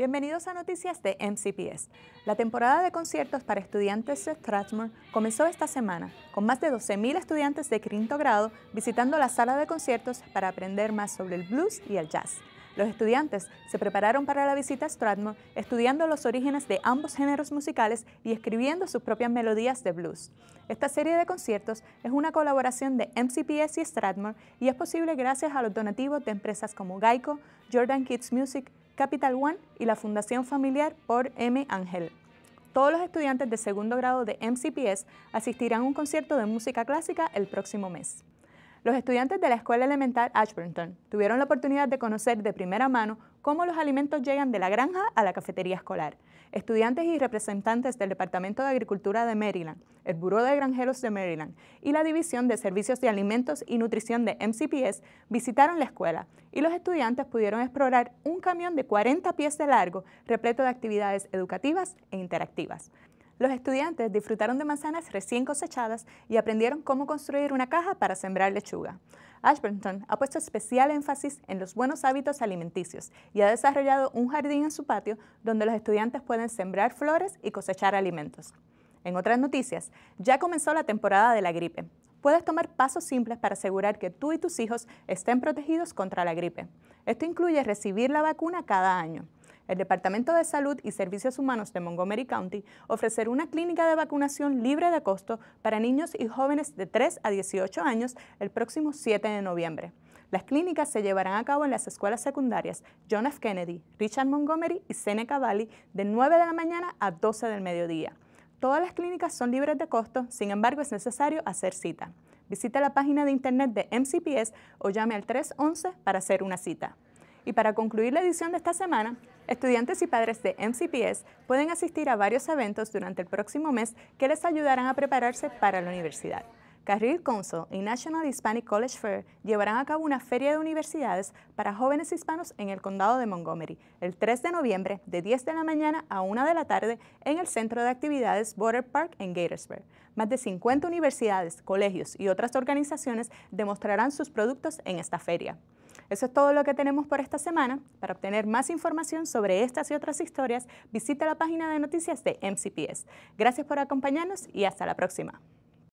Bienvenidos a Noticias de MCPS. La temporada de conciertos para estudiantes de Strathmore comenzó esta semana, con más de 12.000 estudiantes de quinto grado visitando la sala de conciertos para aprender más sobre el blues y el jazz. Los estudiantes se prepararon para la visita a Strathmore estudiando los orígenes de ambos géneros musicales y escribiendo sus propias melodías de blues. Esta serie de conciertos es una colaboración de MCPS y Strathmore y es posible gracias a los donativos de empresas como Geico, Jordan Kids Music, Capital One y la Fundación Familiar por M. Ángel. Todos los estudiantes de segundo grado de MCPS asistirán a un concierto de música clásica el próximo mes los estudiantes de la Escuela Elemental Ashburnton tuvieron la oportunidad de conocer de primera mano cómo los alimentos llegan de la granja a la cafetería escolar. Estudiantes y representantes del Departamento de Agricultura de Maryland, el Buró de Granjeros de Maryland y la División de Servicios de Alimentos y Nutrición de MCPS visitaron la escuela y los estudiantes pudieron explorar un camión de 40 pies de largo repleto de actividades educativas e interactivas. Los estudiantes disfrutaron de manzanas recién cosechadas y aprendieron cómo construir una caja para sembrar lechuga. Ashburton ha puesto especial énfasis en los buenos hábitos alimenticios y ha desarrollado un jardín en su patio donde los estudiantes pueden sembrar flores y cosechar alimentos. En otras noticias, ya comenzó la temporada de la gripe. Puedes tomar pasos simples para asegurar que tú y tus hijos estén protegidos contra la gripe. Esto incluye recibir la vacuna cada año el Departamento de Salud y Servicios Humanos de Montgomery County ofrecerá una clínica de vacunación libre de costo para niños y jóvenes de 3 a 18 años el próximo 7 de noviembre. Las clínicas se llevarán a cabo en las escuelas secundarias John F. Kennedy, Richard Montgomery y Seneca Valley de 9 de la mañana a 12 del mediodía. Todas las clínicas son libres de costo, sin embargo es necesario hacer cita. Visita la página de internet de MCPS o llame al 311 para hacer una cita. Y para concluir la edición de esta semana, Estudiantes y padres de MCPS pueden asistir a varios eventos durante el próximo mes que les ayudarán a prepararse para la universidad. Carril Council y National Hispanic College Fair llevarán a cabo una feria de universidades para jóvenes hispanos en el condado de Montgomery el 3 de noviembre de 10 de la mañana a 1 de la tarde en el Centro de Actividades Border Park en Gatorsburg. Más de 50 universidades, colegios y otras organizaciones demostrarán sus productos en esta feria. Eso es todo lo que tenemos por esta semana. Para obtener más información sobre estas y otras historias, visita la página de noticias de MCPS. Gracias por acompañarnos y hasta la próxima.